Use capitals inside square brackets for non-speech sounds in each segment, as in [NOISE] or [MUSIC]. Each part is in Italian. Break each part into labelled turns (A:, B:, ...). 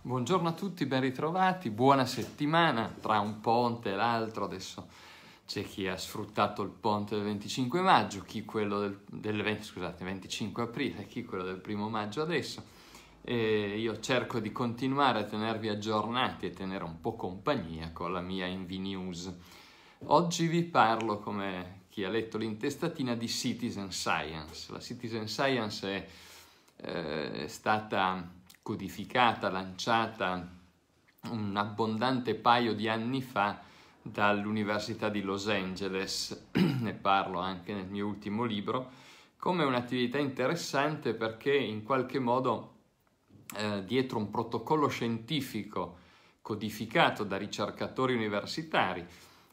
A: Buongiorno a tutti, ben ritrovati, buona settimana, tra un ponte e l'altro adesso c'è chi ha sfruttato il ponte del 25 maggio, chi quello del, del scusate, 25 aprile, chi quello del primo maggio adesso. E io cerco di continuare a tenervi aggiornati e tenere un po' compagnia con la mia Invi News. Oggi vi parlo, come chi ha letto l'intestatina, di Citizen Science. La Citizen Science è, eh, è stata codificata, lanciata un abbondante paio di anni fa dall'Università di Los Angeles, [CLEARS THROAT] ne parlo anche nel mio ultimo libro, come un'attività interessante perché in qualche modo eh, dietro un protocollo scientifico codificato da ricercatori universitari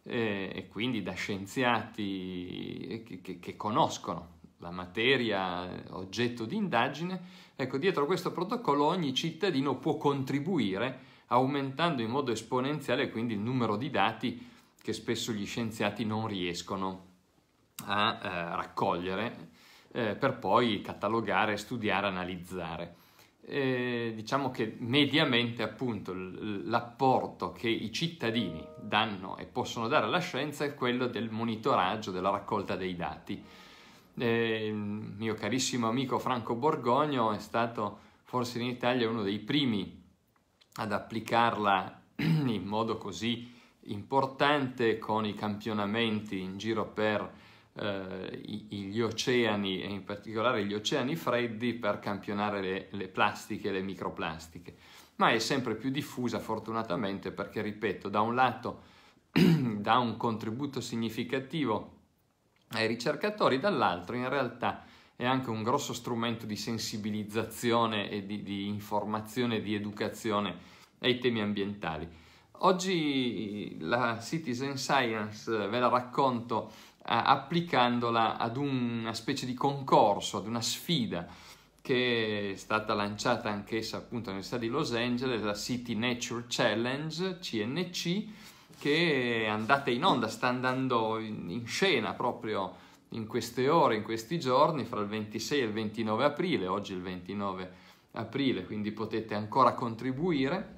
A: eh, e quindi da scienziati che, che, che conoscono la materia eh, oggetto di indagine, ecco, dietro questo protocollo ogni cittadino può contribuire aumentando in modo esponenziale quindi il numero di dati che spesso gli scienziati non riescono a eh, raccogliere eh, per poi catalogare, studiare, analizzare. Eh, diciamo che mediamente appunto l'apporto che i cittadini danno e possono dare alla scienza è quello del monitoraggio, della raccolta dei dati il mio carissimo amico Franco Borgogno è stato forse in Italia uno dei primi ad applicarla [CLEARS THROAT] in modo così importante con i campionamenti in giro per eh, gli oceani e in particolare gli oceani freddi per campionare le, le plastiche, le microplastiche. Ma è sempre più diffusa fortunatamente perché, ripeto, da un lato [CLEARS THROAT] dà un contributo significativo ai ricercatori, dall'altro in realtà è anche un grosso strumento di sensibilizzazione e di, di informazione, di educazione ai temi ambientali. Oggi la citizen science eh, ve la racconto eh, applicandola ad una specie di concorso, ad una sfida che è stata lanciata anch'essa appunto all'Università di Los Angeles, la City Nature Challenge, CNC, che è andata in onda, sta andando in, scena proprio in queste ore, in questi giorni, fra il 26 e il 29 aprile, oggi il 29 aprile, quindi potete ancora contribuire.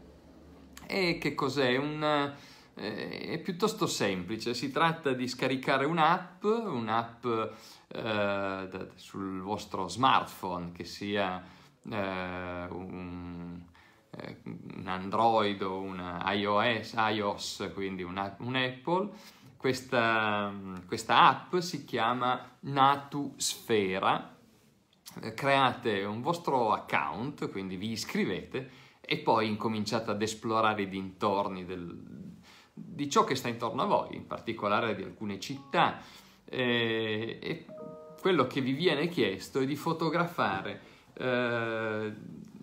A: E che cos'è? Un, eh, è piuttosto semplice, si tratta di scaricare un'app, un'app eh, sul vostro smartphone, che sia eh, un eh, un Android o un iOS, iOS quindi un, un Apple, questa, questa, app si chiama Natusfera. Eh, create un vostro account, quindi vi iscrivete e poi incominciate ad esplorare i dintorni del, di ciò che sta intorno a voi, in particolare di alcune città. Eh, e quello che vi viene chiesto è di fotografare eh,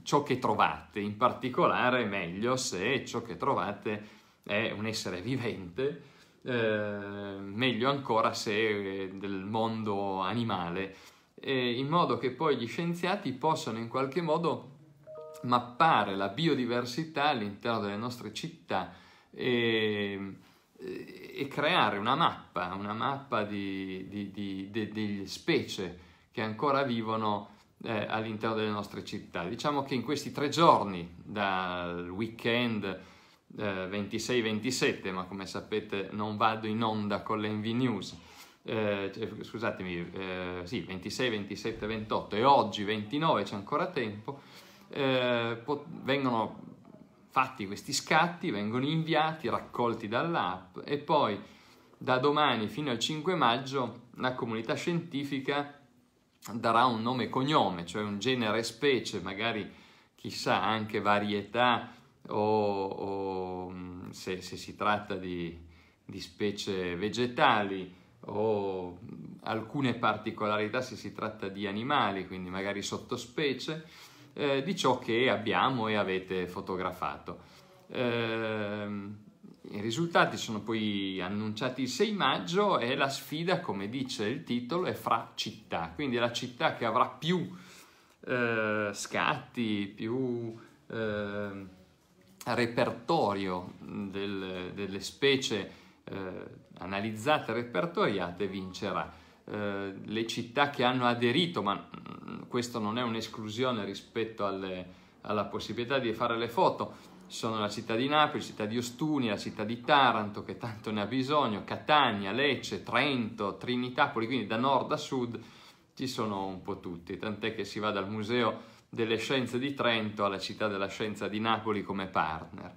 A: ciò che trovate, in particolare meglio se ciò che trovate è un essere vivente, eh, meglio ancora se è del mondo animale, eh, in modo che poi gli scienziati possano in qualche modo mappare la biodiversità all'interno delle nostre città e, e creare una mappa, una mappa di, di, di, di, specie che ancora vivono eh, all'interno delle nostre città. Diciamo che in questi tre giorni, dal weekend eh, 26-27, ma come sapete non vado in onda con le News, eh, cioè, scusatemi, eh, sì, 26, 27, 28 e oggi 29 c'è ancora tempo, eh, vengono fatti questi scatti, vengono inviati, raccolti dall'app e poi da domani fino al 5 maggio la comunità scientifica darà un nome e cognome, cioè un genere e specie, magari chissà anche varietà o, o mm, se, se, si tratta di, di specie vegetali o mm, alcune particolarità se si tratta di animali, quindi magari sottospecie, eh, di ciò che abbiamo e avete fotografato. Eh, i risultati sono poi annunciati il 6 maggio e la sfida, come dice il titolo, è fra città, quindi la città che avrà più eh, scatti, più eh, repertorio del, delle specie eh, analizzate e repertoriate vincerà. Eh, le città che hanno aderito, ma mm, questo non è un'esclusione rispetto alle, alla possibilità di fare le foto, sono la città di Napoli, la città di Ostuni, la città di Taranto che tanto ne ha bisogno, Catania, Lecce, Trento, Trinitapoli, quindi da nord a sud ci sono un po' tutti, tant'è che si va dal Museo delle Scienze di Trento alla Città della Scienza di Napoli come partner.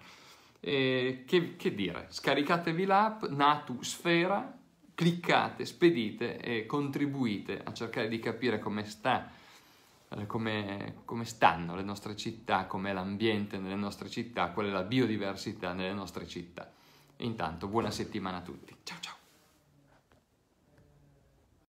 A: E che, che dire, scaricatevi l'app Natusfera, cliccate, spedite e contribuite a cercare di capire come sta eh, come, come stanno le nostre città, com'è l'ambiente nelle nostre città, qual è la biodiversità nelle nostre città. Intanto buona settimana a tutti. Ciao ciao!